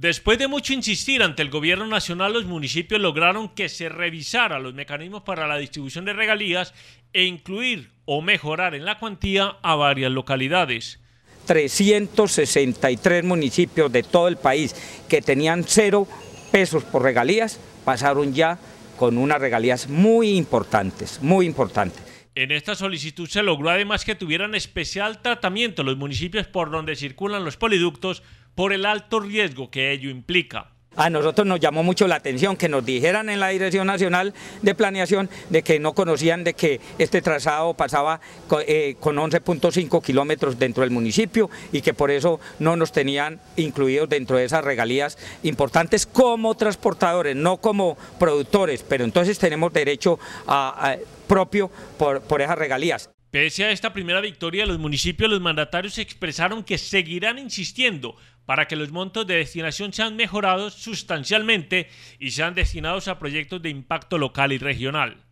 Después de mucho insistir ante el gobierno nacional, los municipios lograron que se revisara los mecanismos para la distribución de regalías e incluir o mejorar en la cuantía a varias localidades. 363 municipios de todo el país que tenían cero pesos por regalías pasaron ya con unas regalías muy importantes, muy importantes. En esta solicitud se logró además que tuvieran especial tratamiento los municipios por donde circulan los poliductos por el alto riesgo que ello implica. A nosotros nos llamó mucho la atención que nos dijeran en la Dirección Nacional de Planeación de que no conocían de que este trazado pasaba eh, con, 11.5 kilómetros dentro del municipio y que por eso no nos tenían incluidos dentro de esas regalías importantes como transportadores, no como productores, pero entonces tenemos derecho a, propio por esas regalías. Pese a esta primera victoria, los municipios, los mandatarios expresaron que seguirán insistiendo para que los montos de destinación sean mejorados sustancialmente y sean destinados a proyectos de impacto local y regional.